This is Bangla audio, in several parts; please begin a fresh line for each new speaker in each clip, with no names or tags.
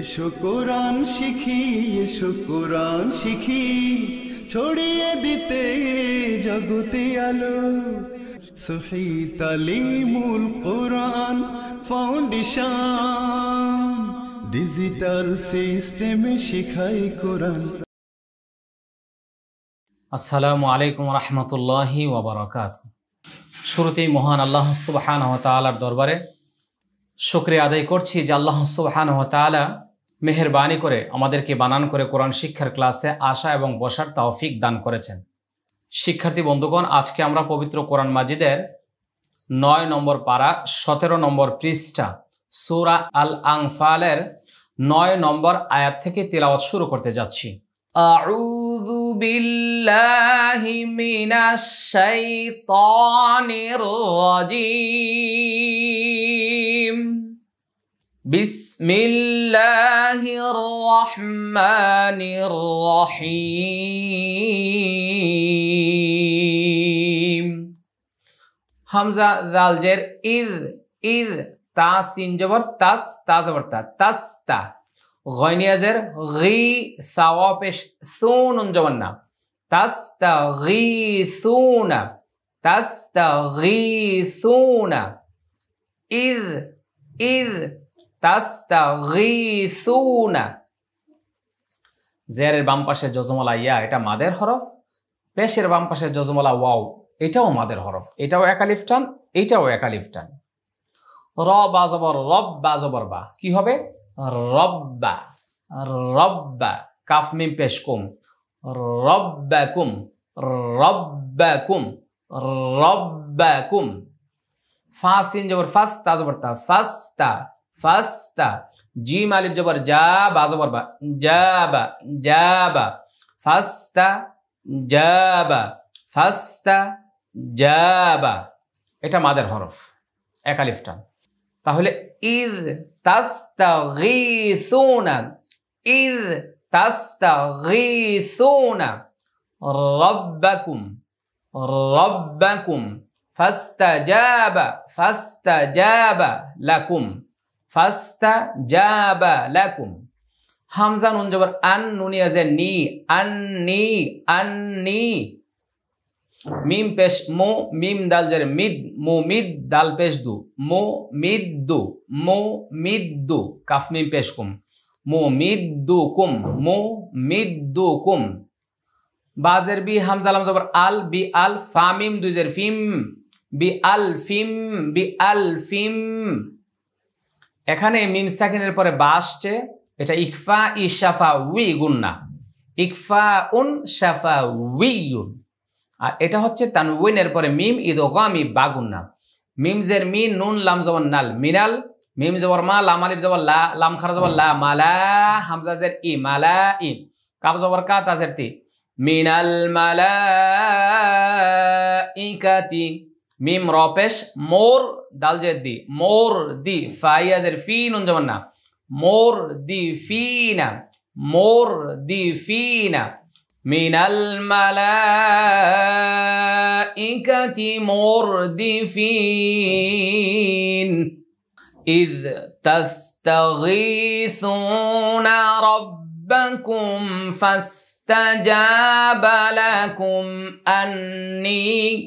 এসো কোরআন শিখি এসো কোরআন শিখি ছড়িয়ে দিতে জগতে আলো সহি তালিমুল কোরআন ফাউন্ডেশন ডিজিটাল সিস্টেমে শিখাই কোরআন আসসালামু আলাইকুম ওয়া ওবরাকাত শুরুতেই মহান আল্লাহ ওয়া তাআলার দরবারে শুক্রিয়া আদায় করছি যে আল্লাহ সুবহান ও তালা মেহরবানি করে আমাদেরকে বানান করে কোরআন শিক্ষার ক্লাসে আসা এবং বসার তাওফিক দান করেছেন শিক্ষার্থী বন্ধুগণ আজকে আমরা পবিত্র কোরআন মাজিদের নয় নম্বর পাড়া সতেরো নম্বর পৃষ্ঠা সুরা আল আংফালের নয় নম্বর আয়াত থেকে তেলাওয়াত শুরু করতে যাচ্ছি أعوذ بالله من الشيطان الرجيم بسم الله الرحمن الرحيم হামজা দাল জের ইদ ইদ তা সিন জবর তাস তা জবর তা তাস গি সাওয়া পেশ সুন উন না তাস তা গি সুনা তাস তা গি সুনা ইদ ইজ তাস্তাগীসুনা জেরের বাম পাশে যজমলা ইয়া এটা মাদের হরফ পেশের বাম পাশে যজমলা ওয়াও এটাও মাদের হরফ এটাও একা লিফটান এটাও একালিফ টান র বা জবর রব বা জবর বা কি হবে রব্বা রব্বা কাফ মিম পেশ কুম রব্বাকুম রব্বাকুম রব্বাকুম ফাঁস সিন জবর ফাঁস তা জবর তা ফাস্তা ফাস্তা জি মালিক জবর যা বা জবর বা যা বা ফাস্তা তা ফাস্তা বা এটা মাদের হরফ এক আলিফটা তাহলে ইদ তাস্তা গিসুনা ইদ তাস্তা গিসুনা রব্বাকুম রব্বাকুম ফাস্তাজাবা ফাস্তাজাবা লাকুম ফাস্তাজাবা লাকুম হামজা নুন জবর আন নুনি যে নি আন নি আন নি মিম পেশ মো মিম দাল জের মিদ মো মিদ দাল পেশ দু মো মিদ দু মো মিদ দু কাফ মিম পেশ কুম মো মিদ দু কুম মো মিদ দু কুম বাজের বি হামজা আলাম জবর আল বি আল ফামিম দুইজের ফিম বি আলফিম বি আলফিম এখানে মিম সাকিনের পরে বাসছে এটা ইকফা ই শাফা উই গুন্না ইকফা উন শাফা উইউন আর এটা হচ্ছে উইনের পরে মিম ইদ গামি বাগুন্না মিম মি নুন লাম জবর নাল মিনাল মিম জবর মা লাম আলিফ জবর লা লাম খারা জবর লা মালা হামজাজের ই মালা ই কাপ জবর কা তাজের তি মিনাল মালা ইকাতি ميم رابش مور دال جد دي مور دي فايا زر فين انجمنا مور دي فين مور دي فين من الملائكة مردفين إذ تستغيثون ربكم فاستجاب لكم أني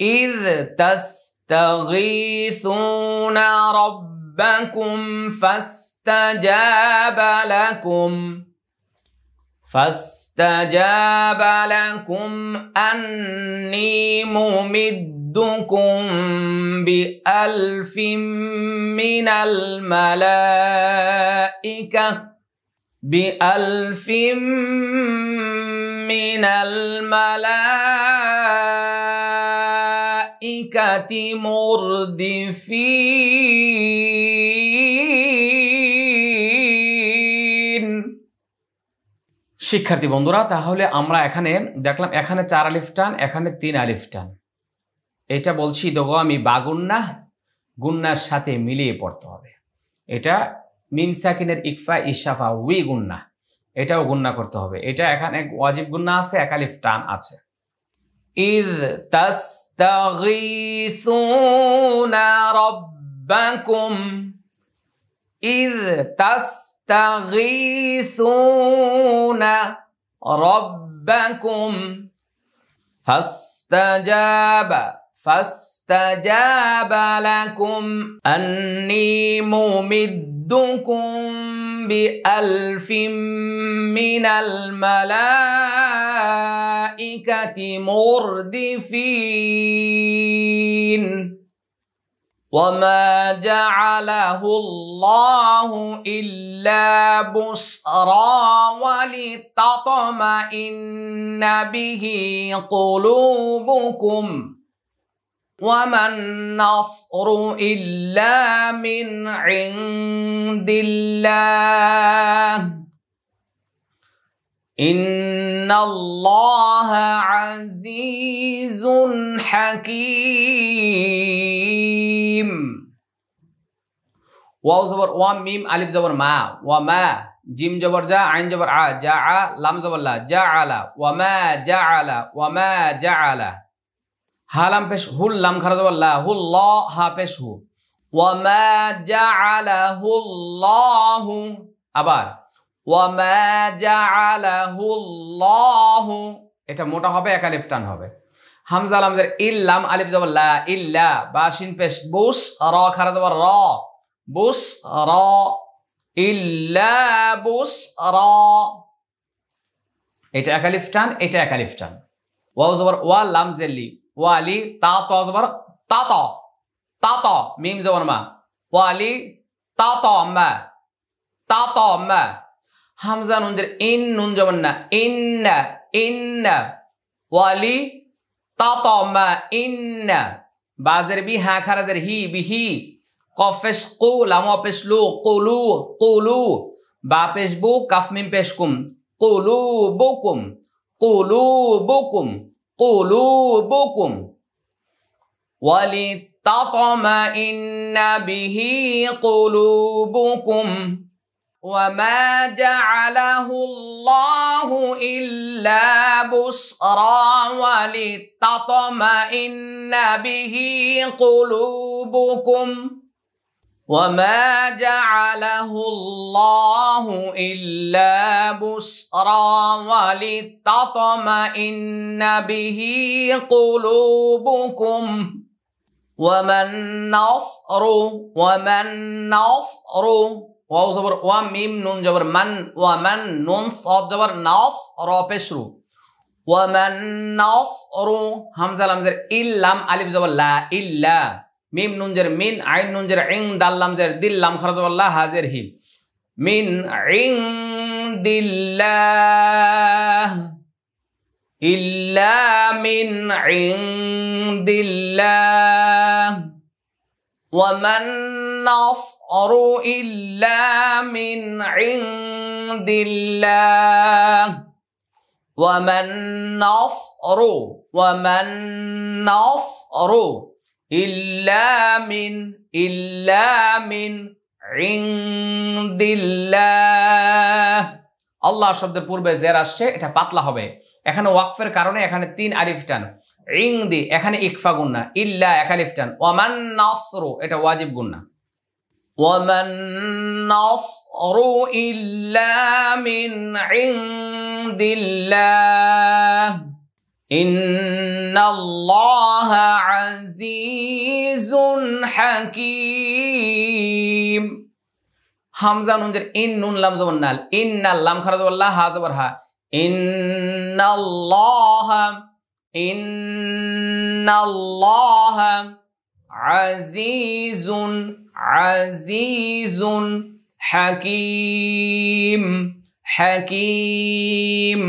إذ تستغيثون ربكم فاستجاب لكم فاستجاب لكم أني ممدكم بألف من الملائكة بألف من الملائكة الملائكة مردفين শিক্ষার্থী বন্ধুরা তাহলে আমরা এখানে দেখলাম এখানে চার আলিফ টান এখানে তিন আলিফ টান এটা বলছি দেখো আমি বাগুন্না গুন্নার সাথে মিলিয়ে পড়তে হবে এটা মিমসাকিনের ইকফা ইশাফা উই গুন্না এটাও গুন্না করতে হবে এটা এখানে ওয়াজিব গুন্না আছে এক আলিফ টান আছে إذ تستغيثون ربكم إذ تستغيثون ربكم فاستجاب فاستجاب لكم أني ممدكم بألف من الملائكة مردفين وما جعله الله إلا بشرى ولتطمئن به قلوبكم وما النصر إلا من عند الله ان الله عزيز حكيم ওয়াও জবর ওয়া মিম আলিফ জবর মা ওয়া জিম জবর জা আইন জবর আ জা আ লাম জবর লা জা আলা ওয়া জা আলা জা আলা হালাম পেশ হুল লাম খারা জবর লা হুল ল হা পেশ হু ওয়া মা আলা হুল আবার এটা মোটা হবে এক আলিফ টান হবে হামজা আলামজার ইল্লাম আলিফ জবর লা ইল্লা বা শিন পেশ বুস র খারা জবর র বুস র ইল্লা বুস র এটা এক আলিফ টান এটা এক আলিফ টান ওয়া জবর ওয়া লাম জেল্লি ওয়ালি তা ত জবর তা ত তা ত মিম জবর মা ওয়ালি তা ত মা তা ত মা হামজা নুনজের ইন নুন যেমন না ইন্না ইন্না ওয়ালি তাতমা ইন্না বাজের বি হা হ্যাঁ, খারাদের হি বিহি কফেশ কু লাম অপেশ লু কুলু কুলু বা পেশ বু কাফমিম পেশ কুম কুলু বুকুম কুলু বুকুম কুলু বুকুম ওয়ালি তাতমা ইন্না বিহি কুলু বুকুম وما جعله الله إلا بشرى ولتطمئن به قلوبكم وما جعله الله إلا بشرى ولتطمئن به قلوبكم وما النصر وما النصر ওয়াও জবর ওয়া মিম নুন জবর মান ওয়া মান নুন সদ জবর নাস র পেশরু ওয়া মান নাস র হামজা লামজের ইল লাম আলিফ জবর লা ইল্লা মিম নুন জের মিন আইন নুন জের ইং দাল লাম জের দিল লাম খরা জবর লা হাজির হি মিন ইং দিল্লাহ ইল্লা মিন ইং দিল্লাহ وما النصر إلا من عند الله وما النصر وما النصر إلا من إلا من عند الله আল্লাহ শব্দের পূর্বে জের আসছে এটা পাতলা হবে এখানে ওয়াকফের কারণে এখানে তিন আলিফ টান ইং দি এখানে ইকফা গুন্না ইল্লা এখানে একালিফটান ওমান নাসরু এটা ওয়াজিব গুন্না ওয়ামান নাসরু ইল্লা মিন ইন্দিল্লাহ ইন্নাল্লাহ আজিজুন হাকিম হামজা নুনজের ইন নুন লাম জবর নাল ইন্নাল লাম খারাজ হা জবর হা ইন্নাল্লাহ إن الله عزيز عزيز حكيم حكيم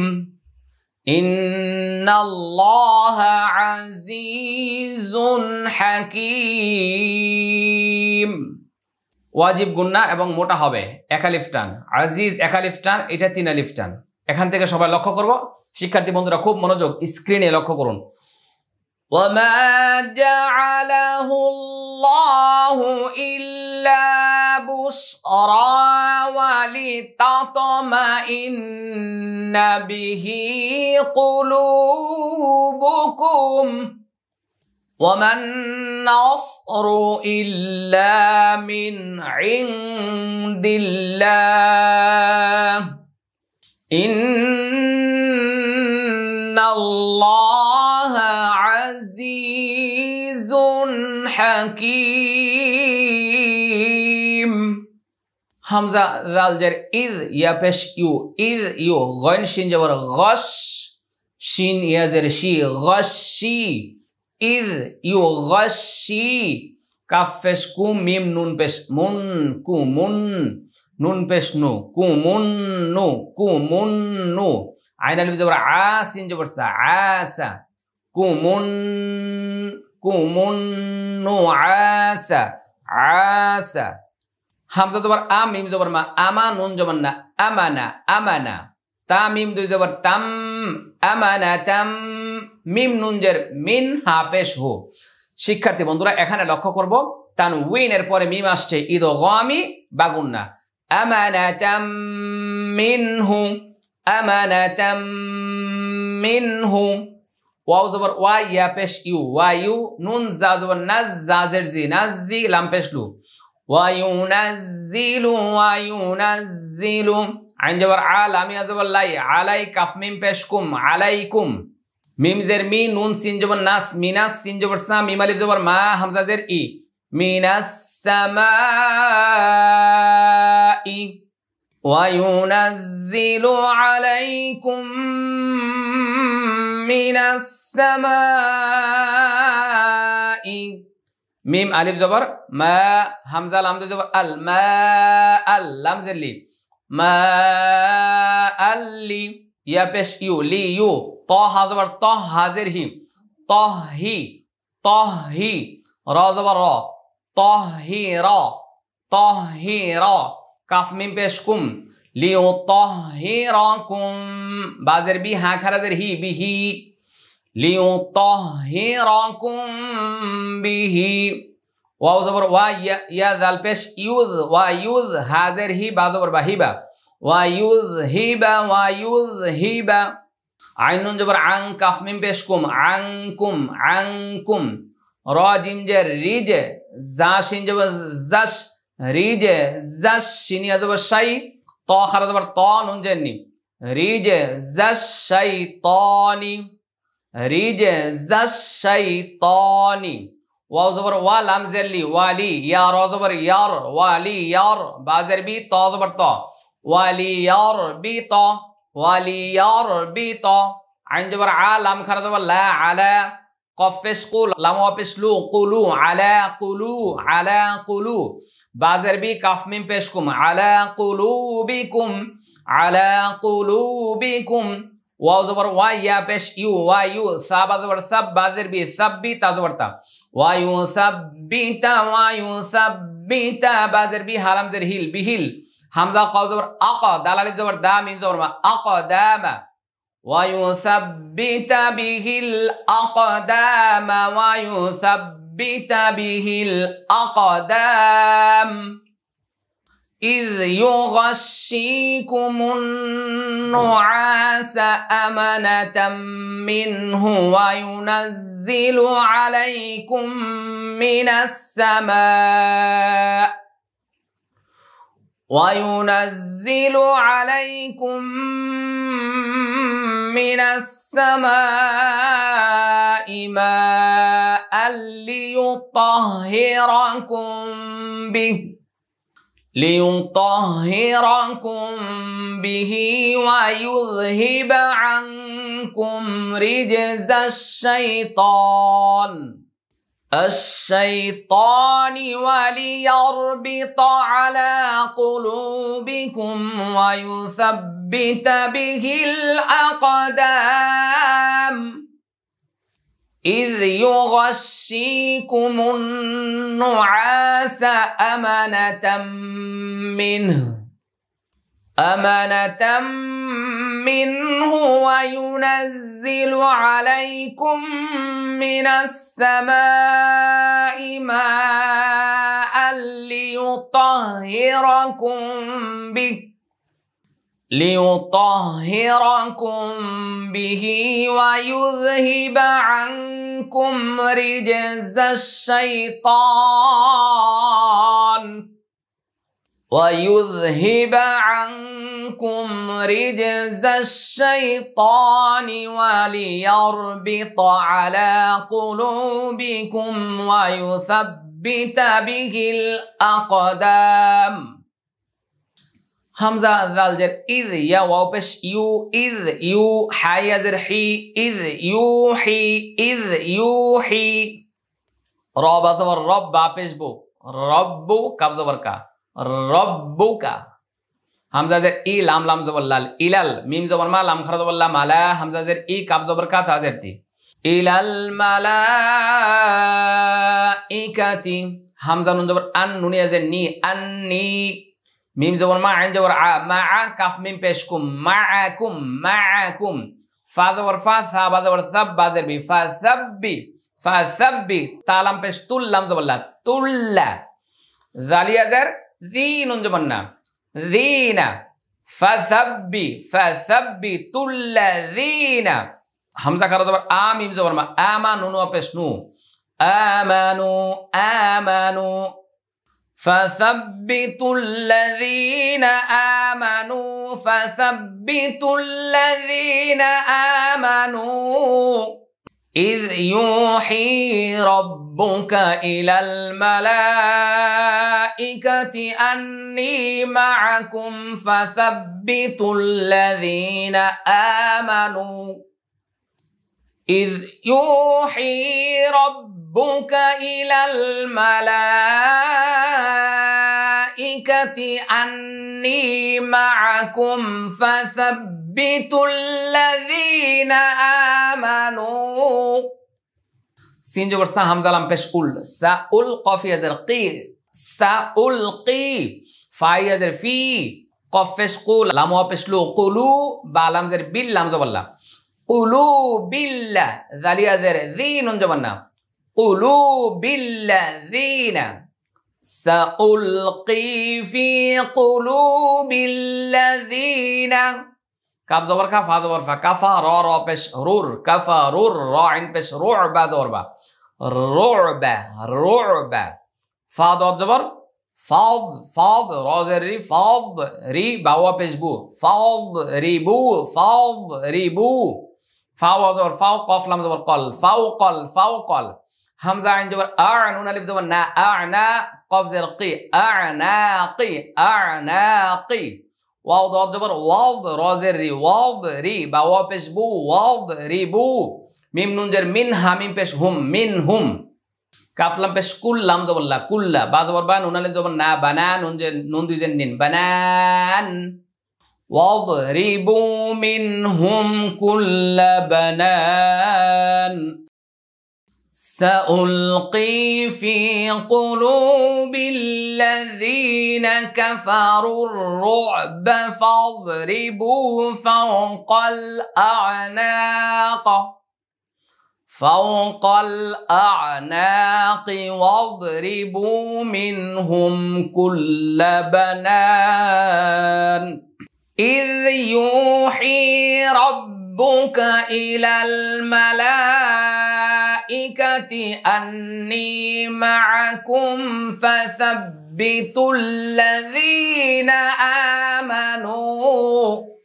إن الله عزيز حكيم ওয়াজিব গুন্না এবং মোটা হবে একালিফটান আজিজ একালিফটান এটা তিন আলিফটান এখান থেকে সবাই লক্ষ্য করব শিক্ষার্থী বন্ধুরা খুব মনোযোগ স্ক্রিনে লক্ষ্য করুন ইল্লা মিন ইন্দিল্লা ان الله عزيز حكيم হামজা রাল জের ইদ ইউ ইদ ইউ গন শিন জবর গস শিন ইয়া শি গস শি ইউ গস শি কাফ কুম মিম নুন পেশ মুন কু মুন নুন পেশ নু মুন নু মুন নু আইন আলিফ জবর আ সিন জবর সা আসা কু মুন নু আসা আসা হামজা জবর আ মিম জবর মা আমা নুন জবর না আমানা আমানা তামিম মিম দুই জবর তাম আমানা তাম মিম নুন জের মিন পেশ হু শিক্ষার্থী বন্ধুরা এখানে লক্ষ্য করব তানউইনের পরে মিম আসছে ঈদ গমি বাগুন্না أمنة منه أمنة منه واو زبر وا يا بيش يو وايو نون زا زبر نز زازر زي نزي لام بيش لو وينزل وينزل عين جبر عالمي زبر لاي علي كف ميم بيشكم عليكم ميم زر مي نون سين جبر ناس ميناس سين جبر سا ميم الف زبر ما همزة زر اي من السماء وينزل عليكم من السماء ميم ألف زبر ما همزة لام زبر الماء اللام زلي ما اللي يا بش يو لي يو طه زبر طه هازر هي طه هي طه هي را زبر را তহির তহির কাফ মিম পেশকুম কুম লিও তহির কুম বাজের বি হা খারাজের হি বিহি লিও তহির কুম বিহি ওয়াও জবর ওয়া ইয়া জাল পেশ ইউজ ওয়া ইউজ হাজের হি বা জবর বা হিবা ওয়া ইউজ হিবা ওয়া ইউজ হিবা আইনুন জবর আং কাফ মিম পেশ আংকুম আং র জিম যে রি যে জা শিন যাব জাস রি যে জাস শিনি যাব সাই ত খারা যাবার ত নুন যে নি রি যে জাস সাই তনি রি যে জাস সাই তনি ওয়াও জবর ওয়া লাম জেরলি ওয়ালি ইয়া র জবর ইয়ার ওয়ালি ইয়ার বা জের বি ত জবর ত ওয়ালি ইয়ার বি ত ওয়ালি ইয়ার বি ত আইন জবর আ লাম খারা জবর লা আলা কফেস কুল লাম অফেস লু কুলু আলা কুলু আলা কুলু বাজের বি কাফমিম পেশকুম আলা কুলু বিকুম আলা কুলু বিকুম ওয়া জবর ওয়া পেশ ইউ ওয়া ইউ সা সাব বাজের বি সাব বি তা জবর সাব বি তা ওয়া সাব বি তা বাজের বি হারাম জের হিল বিহিল হামজা কফ জবর আক দালালি জবর দা মিম জবর আক দা ويثبت به الأقدام ويثبت به الأقدام إذ يغشيكم النعاس أمنة منه وينزل عليكم من السماء وينزل عليكم من السماء ماء ليطهركم به ليطهركم به ويذهب عنكم رجز الشيطان الشيطان وليربط على قلوبكم ويثبت به الأقدام إذ يغشيكم النعاس أمنة منه أمنة منه وينزل عليكم من السماء ماء ليطهركم به ليطهركم به ويذهب عنكم رجز الشيطان ويذهب عنكم رجز الشيطان وليربط على قلوبكم ويثبت به الأقدام حمزة ذال جر إذ يا وابش يو إذ يو حي زرحي حي إذ يوحي إذ يوحي راب زبر رب بابش بو رب كب زبر রব্বৌকা হামজাজের ই লাম লাম জবল্লাল ইলাল মিম জবর মা লাম খরা জবল্লা মালা হামজাজের ই কাফ জবর কা তাজের তি ইলাল মালা ইকাতি হামজা নুন জবর আন নুনি আজের নি আন নি মিম জবর মা আইন জবর আ মা আ কাফ মিম পেশ কুম মা আকুম মা আকুম ফা জবর ফা সা বা জবর সাব বা জের বি ফা সাব্বি ফা সাব্বি তালাম পেশ তুল্লাম জবল্লা তুল্লা জালিয়াজের দিনুন না দিনা ফাসাব্বি ফাসাব্বি তুল্লাযীনা হামজা কারা জবর আম ইম জবর মা আমানু নুন পেশ নু আমানু আমানু فثبتوا الذين آمنوا فثبتوا الذين آمنوا إذ يوحي ربك إلى الملائكة أني معكم فثبتوا الذين آمنوا إذ يوحي ربك إلى الملائكة أني معكم فثبتوا الذين آمنوا সিন জবর সা হামজালাম পেশ উল সা উল কফি আজের কি সা উল কি ফাই আজের ফি কফ পেশ কুল লাম পেশ লু কুলু বা লাম জের বিল লাম জবাল্লা কুলু বিল্লা দালি আজের দিন জবান্না কুলু বিল্লা দিনা ফি في قلوب الذين কাপ জবর কাফ হা জবর ফা কাফা র র পেশ রুর কাফা রুর র আইন পেশ রুর বা জবর বা رعب رعب فاض وقت فاض فاض راز الري فاض ري بوا بيش بو فاض ريبو فاض ريبو فاو زبر فاو قاف لام زبر قل فاو قل همزة عين زبر أع نون ألف زبر نا أعنا قاف زير قي أعناقي أعناقي واو ضاد زبر واض راز الري واض ري بوا بيشبو واض ريبو ميم نونجر من ميم بس هم من هم كافلام بس كل لام زبون لا كل لا بعض وربا نونال زبون نا بنا نونجر نوندو زين دين بنان واضربوا منهم كل بنان سألقي في قلوب الذين كفروا الرعب فاضربوا فوق الأعناق فوق الأعناق واضربوا منهم كل بنان إذ يوحي ربك إلى الملائكة أني معكم فثبتوا الذين آمنوا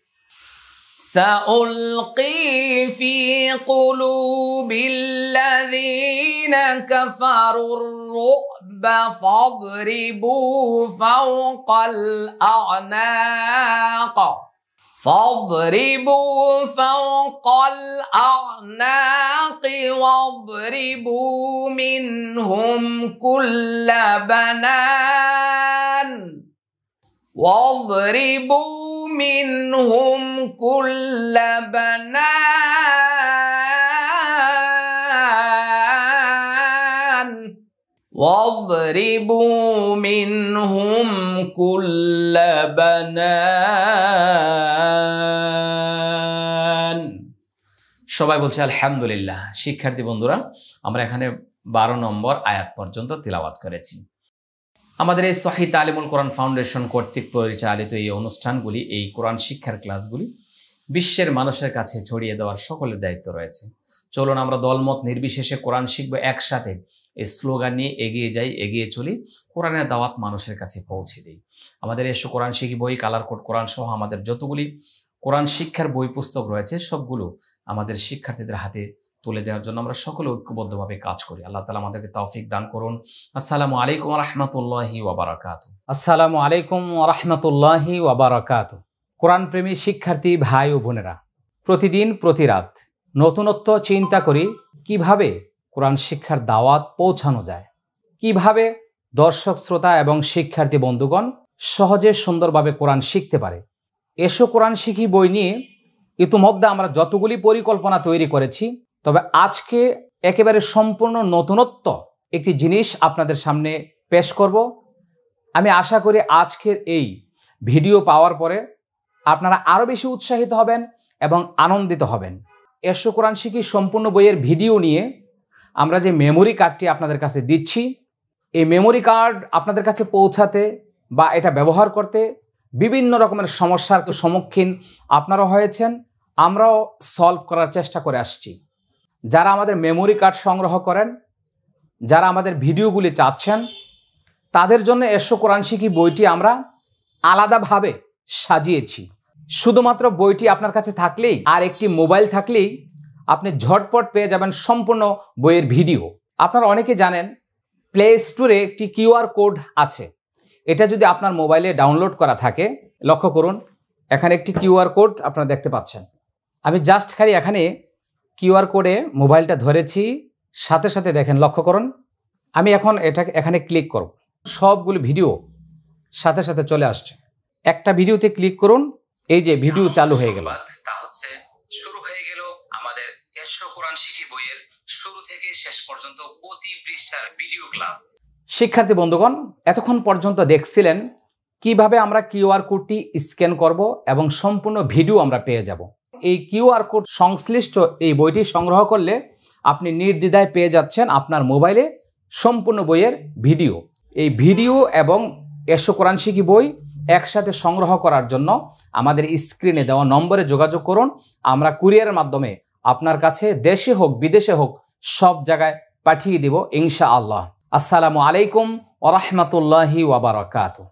سألقي في قلوب الذين كفروا الرعب فاضربوا فوق الأعناق
فاضربوا
فوق الأعناق واضربوا منهم كل بنات واضربوا منهم كل بنان واضربوا منهم كل بنان সবাই বলছে আলহামদুলিল্লাহ শিক্ষার্থী বন্ধুরা আমরা এখানে বারো নম্বর আয়াত পর্যন্ত তিলাবাত করেছি আমাদের এই সহি তালিমুল কোরআন ফাউন্ডেশন কর্তৃক পরিচালিত এই অনুষ্ঠানগুলি এই কোরআন শিক্ষার ক্লাসগুলি বিশ্বের মানুষের কাছে ছড়িয়ে দেওয়ার সকলের দায়িত্ব রয়েছে চলুন আমরা দলমত নির্বিশেষে কোরআন শিখবো একসাথে এই স্লোগান নিয়ে এগিয়ে যাই এগিয়ে চলি কোরআনের দাওয়াত মানুষের কাছে পৌঁছে দিই আমাদের এসো কোরআন শিখি বই কালার কোড কোরআন সহ আমাদের যতগুলি কোরআন শিক্ষার বই পুস্তক রয়েছে সবগুলো আমাদের শিক্ষার্থীদের হাতে তুলে দেওয়ার জন্য আমরা সকলে ঐক্যবদ্ধভাবে কাজ করি আল্লাহ তালা আমাদেরকে তৌফিক দান করুন আসসালামু আলাইকুম রহমতুল্লাহি ওবরাকাত আসসালামু আলাইকুম রহমতুল্লাহি ওবরাকাত কোরআন প্রেমী শিক্ষার্থী ভাই ও বোনেরা প্রতিদিন প্রতি রাত নতুনত্ব চিন্তা করি কিভাবে কোরআন শিক্ষার দাওয়াত পৌঁছানো যায় কিভাবে দর্শক শ্রোতা এবং শিক্ষার্থী বন্ধুগণ সহজে সুন্দরভাবে কোরআন শিখতে পারে এসো কোরআন শিখি বই নিয়ে ইতিমধ্যে আমরা যতগুলি পরিকল্পনা তৈরি করেছি তবে আজকে একেবারে সম্পূর্ণ নতুনত্ব একটি জিনিস আপনাদের সামনে পেশ করব আমি আশা করি আজকের এই ভিডিও পাওয়ার পরে আপনারা আরও বেশি উৎসাহিত হবেন এবং আনন্দিত হবেন এরশো কোরআন শিখি সম্পূর্ণ বইয়ের ভিডিও নিয়ে আমরা যে মেমোরি কার্ডটি আপনাদের কাছে দিচ্ছি এই মেমোরি কার্ড আপনাদের কাছে পৌঁছাতে বা এটা ব্যবহার করতে বিভিন্ন রকমের সমস্যার সম্মুখীন আপনারা হয়েছেন আমরাও সলভ করার চেষ্টা করে আসছি যারা আমাদের মেমোরি কার্ড সংগ্রহ করেন যারা আমাদের ভিডিওগুলি চাচ্ছেন তাদের জন্য এসো কোরআন শিখি বইটি আমরা আলাদাভাবে সাজিয়েছি শুধুমাত্র বইটি আপনার কাছে থাকলেই আর একটি মোবাইল থাকলেই আপনি ঝটপট পেয়ে যাবেন সম্পূর্ণ বইয়ের ভিডিও আপনারা অনেকে জানেন প্লে স্টোরে একটি কিউআর কোড আছে এটা যদি আপনার মোবাইলে ডাউনলোড করা থাকে লক্ষ্য করুন এখানে একটি কিউআর কোড আপনারা দেখতে পাচ্ছেন আমি জাস্ট খালি এখানে কিউআর কোডে মোবাইলটা ধরেছি সাথে সাথে দেখেন লক্ষ্য করুন আমি এখন এটা এখানে ক্লিক করব সবগুলো ভিডিও সাথে সাথে চলে আসছে একটা ভিডিওতে ক্লিক করুন এই যে ভিডিও চালু হয়ে গেল তা হচ্ছে শুরু হয়ে গেল আমাদের কোরআন শিখি বইয়ের শুরু থেকে শেষ পর্যন্ত প্রতি পৃষ্ঠার ভিডিও ক্লাস শিক্ষার্থী বন্ধুগণ এতক্ষণ পর্যন্ত দেখছিলেন কিভাবে আমরা কিউআর কোডটি স্ক্যান করব এবং সম্পূর্ণ ভিডিও আমরা পেয়ে যাব এই কিউআর কোড সংশ্লিষ্ট এই বইটি সংগ্রহ করলে আপনি নির্দ্বিধায় পেয়ে যাচ্ছেন আপনার মোবাইলে সম্পূর্ণ বইয়ের ভিডিও এই ভিডিও এবং এসো কোরআন শিখি বই একসাথে সংগ্রহ করার জন্য আমাদের স্ক্রিনে দেওয়া নম্বরে যোগাযোগ করুন আমরা কুরিয়ারের মাধ্যমে আপনার কাছে দেশে হোক বিদেশে হোক সব জায়গায় পাঠিয়ে দেব ইনশা আল্লাহ আসসালামু আলাইকুম ওরহমতুল্লাহি ওবরাকাতু